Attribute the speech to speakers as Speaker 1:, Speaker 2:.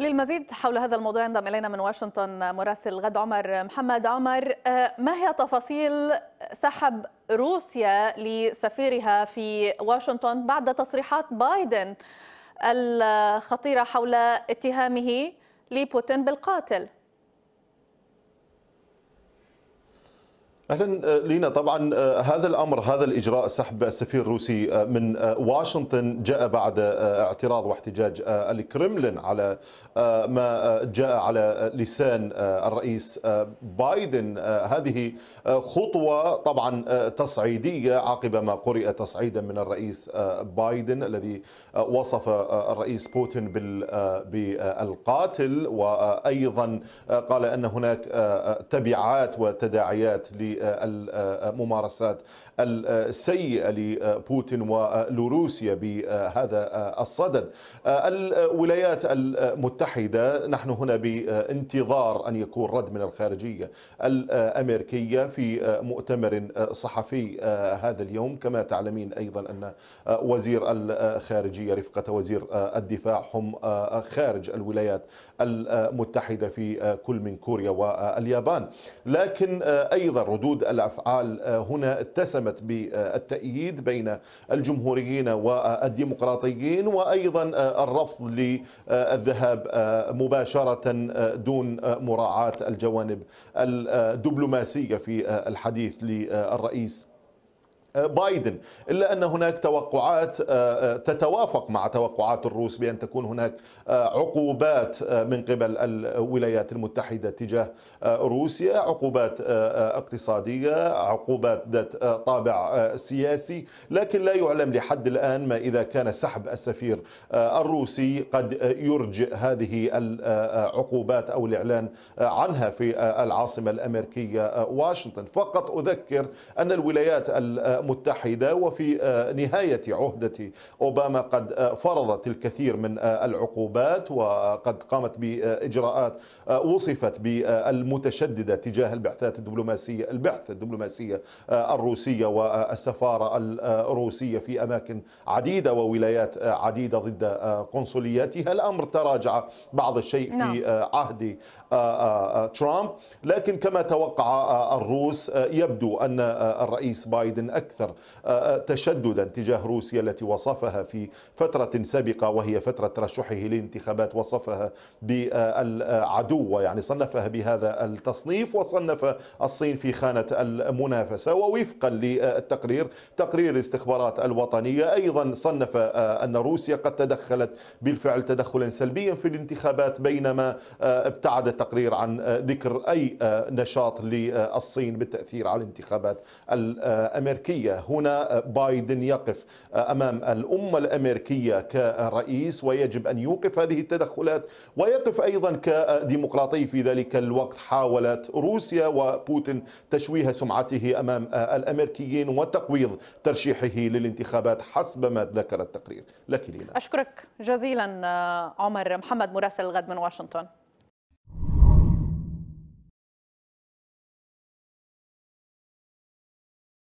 Speaker 1: للمزيد حول هذا الموضوع ينضم الينا من واشنطن مراسل غد عمر محمد عمر آه، ما هي تفاصيل سحب روسيا لسفيرها في واشنطن بعد تصريحات بايدن الخطيره حول اتهامه لبوتين بالقاتل؟ اهلا آه، لينا طبعا آه، هذا الامر هذا الاجراء سحب السفير الروسي آه، من واشنطن جاء بعد اعتراض واحتجاج الكرملين على ما جاء على لسان الرئيس بايدن هذه خطوه طبعا تصعيديه عقب ما قرئ تصعيدا من الرئيس بايدن الذي وصف الرئيس بوتين بالقاتل وايضا قال ان هناك تبعات وتداعيات ل الممارسات آه، آه، آه، آه، السيئة لبوتين ولروسيا بهذا آه، الصدد آه، الولايات المتحدة نحن هنا بانتظار أن يكون رد من الخارجية الأمريكية في مؤتمر صحفي هذا اليوم كما تعلمين أيضا أن وزير الخارجية رفقة وزير الدفاع هم خارج الولايات المتحدة في كل من كوريا واليابان لكن أيضا ردود الأفعال هنا اتسمت قامت بالتأييد بين الجمهوريين والديمقراطيين وأيضا الرفض للذهاب مباشرة دون مراعاة الجوانب الدبلوماسية في الحديث للرئيس آه، بايدن إلا أن هناك توقعات آه، آه، تتوافق مع توقعات الروس بأن تكون هناك عقوبات من قبل الولايات المتحدة تجاه روسيا عقوبات اقتصادية عقوبات ذات طابع سياسي لكن لا يعلم لحد الآن ما إذا كان سحب السفير الروسي قد يرجئ هذه العقوبات أو الإعلان عنها في العاصمة الأمريكية واشنطن فقط أذكر أن الولايات متحدة وفي آه، نهاية عهدة أوباما قد آه، فرضت الكثير من آه، العقوبات وقد قامت بإجراءات وصفت بالمتشددة تجاه البعثات الدبلوماسية البعثة الدبلوماسية الروسية والسفارة الروسية في أماكن عديدة وولايات عديدة ضد قنصلياتها الأمر تراجع بعض الشيء في نعم. عهد ترامب لكن كما توقع الروس يبدو أن الرئيس بايدن أكد أكثر آه، آه، تشددا تجاه روسيا التي وصفها في فترة سابقة وهي فترة ترشحه للانتخابات وصفها بالعدو يعني صنفها بهذا التصنيف وصنف الصين في خانة المنافسة ووفقا للتقرير تقرير الاستخبارات الوطنية أيضا صنف آه، أن روسيا قد تدخلت بالفعل تدخلا سلبيا في الانتخابات بينما ابتعد التقرير عن ذكر أي نشاط للصين بالتأثير على الانتخابات الأمريكية الأمريكية هنا بايدن يقف أمام الأمة الأمريكية كرئيس ويجب أن يوقف هذه التدخلات ويقف أيضا كديمقراطي في ذلك الوقت حاولت روسيا وبوتين تشويه سمعته أمام الأمريكيين وتقويض ترشيحه للانتخابات حسب ما ذكر التقرير لك ليلى أشكرك جزيلا آه، عمر محمد مراسل الغد من واشنطن